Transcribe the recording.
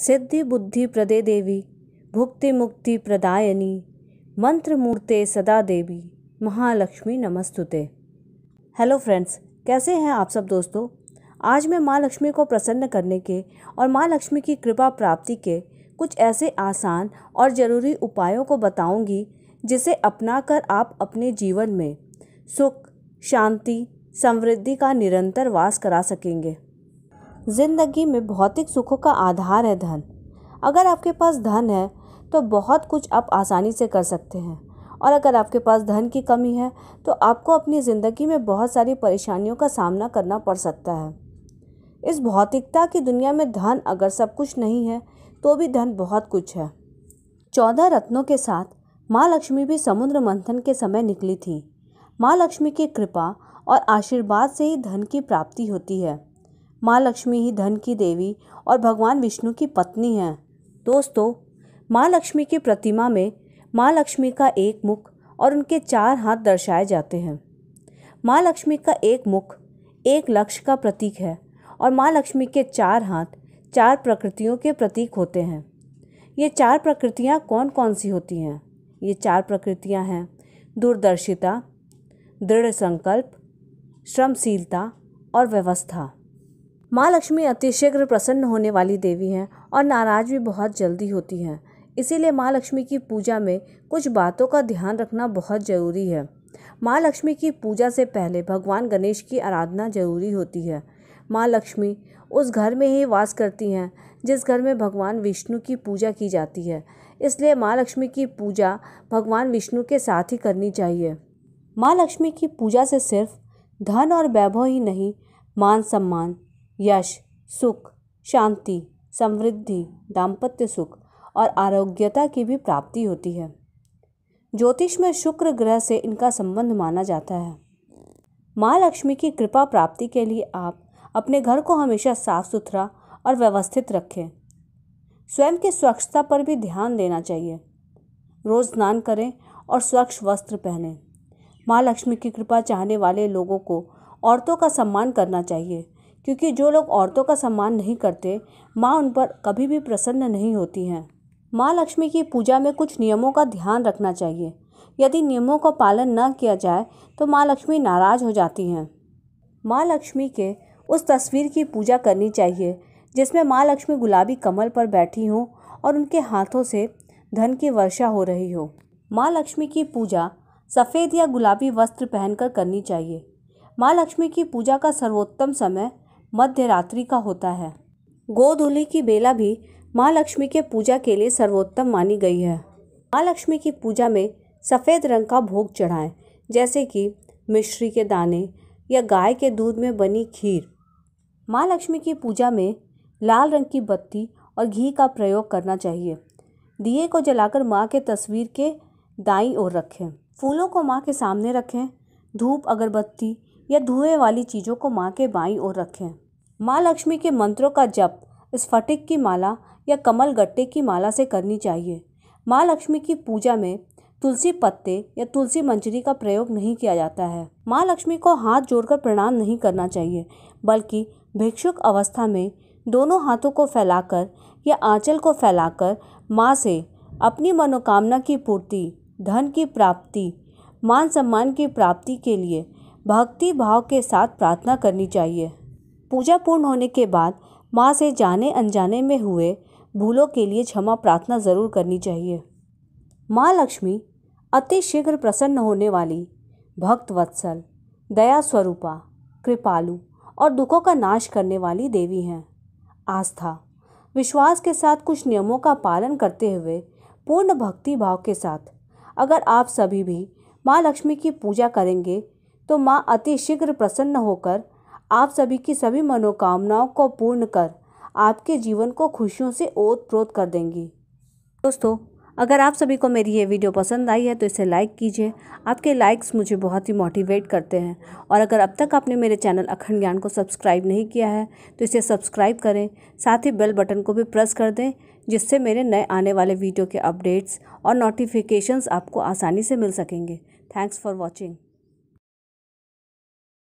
सिद्धि बुद्धि प्रदे देवी भुक्ति मुक्ति प्रदायनी मंत्र मूर्ते सदा देवी महालक्ष्मी नमस्तुते हेलो फ्रेंड्स कैसे हैं आप सब दोस्तों आज मैं माँ लक्ष्मी को प्रसन्न करने के और माँ लक्ष्मी की कृपा प्राप्ति के कुछ ऐसे आसान और ज़रूरी उपायों को बताऊंगी जिसे अपनाकर आप अपने जीवन में सुख शांति समृद्धि का निरंतर वास करा सकेंगे ज़िंदगी में भौतिक सुखों का आधार है धन अगर आपके पास धन है तो बहुत कुछ आप आसानी से कर सकते हैं और अगर आपके पास धन की कमी है तो आपको अपनी ज़िंदगी में बहुत सारी परेशानियों का सामना करना पड़ सकता है इस भौतिकता की दुनिया में धन अगर सब कुछ नहीं है तो भी धन बहुत कुछ है चौदह रत्नों के साथ माँ लक्ष्मी भी समुद्र मंथन के समय निकली थी माँ लक्ष्मी की कृपा और आशीर्वाद से ही धन की प्राप्ति होती है माँ लक्ष्मी ही धन की देवी और भगवान विष्णु की पत्नी हैं दोस्तों माँ लक्ष्मी की प्रतिमा में माँ लक्ष्मी का एक मुख और उनके चार हाथ दर्शाए जाते हैं माँ लक्ष्मी का एक मुख एक लक्ष्य का प्रतीक है और माँ लक्ष्मी के चार हाथ चार प्रकृतियों के प्रतीक होते हैं ये चार प्रकृतियाँ कौन कौन सी होती हैं ये चार प्रकृतियाँ हैं दूरदर्शिता दृढ़ संकल्प श्रमशीलता और व्यवस्था माँ लक्ष्मी अतिशीघ्र प्रसन्न होने वाली देवी हैं और नाराज़ भी बहुत जल्दी होती हैं इसीलिए माँ लक्ष्मी की पूजा में कुछ बातों का ध्यान रखना बहुत ज़रूरी है माँ लक्ष्मी की पूजा से पहले भगवान गणेश की आराधना जरूरी होती है माँ लक्ष्मी उस घर में ही वास करती हैं जिस घर में भगवान विष्णु की पूजा की जाती है इसलिए माँ लक्ष्मी की पूजा भगवान विष्णु के साथ ही करनी चाहिए माँ लक्ष्मी की पूजा से सिर्फ धन और वैभव ही नहीं मान सम्मान यश सुख शांति समृद्धि दाम्पत्य सुख और आरोग्यता की भी प्राप्ति होती है ज्योतिष में शुक्र ग्रह से इनका संबंध माना जाता है माँ लक्ष्मी की कृपा प्राप्ति के लिए आप अपने घर को हमेशा साफ सुथरा और व्यवस्थित रखें स्वयं की स्वच्छता पर भी ध्यान देना चाहिए रोज़ स्नान करें और स्वच्छ वस्त्र पहनें माँ लक्ष्मी की कृपा चाहने वाले लोगों को औरतों का सम्मान करना चाहिए क्योंकि जो लोग औरतों का सम्मान नहीं करते माँ उन पर कभी भी प्रसन्न नहीं होती हैं माँ लक्ष्मी की पूजा में कुछ नियमों का ध्यान रखना चाहिए यदि नियमों का पालन न किया जाए तो माँ लक्ष्मी नाराज़ हो जाती हैं माँ लक्ष्मी के उस तस्वीर की पूजा करनी चाहिए जिसमें माँ लक्ष्मी गुलाबी कमल पर बैठी हों और उनके हाथों से धन की वर्षा हो रही हो माँ लक्ष्मी की पूजा सफ़ेद या गुलाबी वस्त्र पहनकर करनी चाहिए माँ लक्ष्मी की पूजा का सर्वोत्तम समय मध्य रात्रि का होता है गोधूली की बेला भी माँ लक्ष्मी के पूजा के लिए सर्वोत्तम मानी गई है माँ लक्ष्मी की पूजा में सफ़ेद रंग का भोग चढ़ाएं जैसे कि मिश्री के दाने या गाय के दूध में बनी खीर माँ लक्ष्मी की पूजा में लाल रंग की बत्ती और घी का प्रयोग करना चाहिए दिए को जलाकर माँ के तस्वीर के दाई ओर रखें फूलों को माँ के सामने रखें धूप अगरबत्ती या धुएं वाली चीज़ों को माँ के बाई ओर रखें माँ लक्ष्मी के मंत्रों का जप स्फटिक की माला या कमल गट्टे की माला से करनी चाहिए माँ लक्ष्मी की पूजा में तुलसी पत्ते या तुलसी मंजरी का प्रयोग नहीं किया जाता है माँ लक्ष्मी को हाथ जोड़कर प्रणाम नहीं करना चाहिए बल्कि भिक्षुक अवस्था में दोनों हाथों को फैलाकर या आंचल को फैलाकर माँ से अपनी मनोकामना की पूर्ति धन की प्राप्ति मान सम्मान की प्राप्ति के लिए भक्ति भाव के साथ प्रार्थना करनी चाहिए पूजा पूर्ण होने के बाद माँ से जाने अनजाने में हुए भूलों के लिए क्षमा प्रार्थना ज़रूर करनी चाहिए माँ लक्ष्मी अति शीघ्र प्रसन्न होने वाली भक्त वत्सल दया स्वरूपा कृपालु और दुखों का नाश करने वाली देवी हैं आस्था विश्वास के साथ कुछ नियमों का पालन करते हुए पूर्ण भक्ति भाव के साथ अगर आप सभी भी माँ लक्ष्मी की पूजा करेंगे तो माँ अतिशीघ्र प्रसन्न होकर आप सभी की सभी मनोकामनाओं को पूर्ण कर आपके जीवन को खुशियों से ओत प्रोत कर देंगी दोस्तों अगर आप सभी को मेरी ये वीडियो पसंद आई है तो इसे लाइक कीजिए आपके लाइक्स मुझे बहुत ही मोटिवेट करते हैं और अगर अब तक आपने मेरे चैनल अखंड ज्ञान को सब्सक्राइब नहीं किया है तो इसे सब्सक्राइब करें साथ ही बेल बटन को भी प्रेस कर दें जिससे मेरे नए आने वाले वीडियो के अपडेट्स और नोटिफिकेशंस आपको आसानी से मिल सकेंगे थैंक्स फॉर वॉचिंग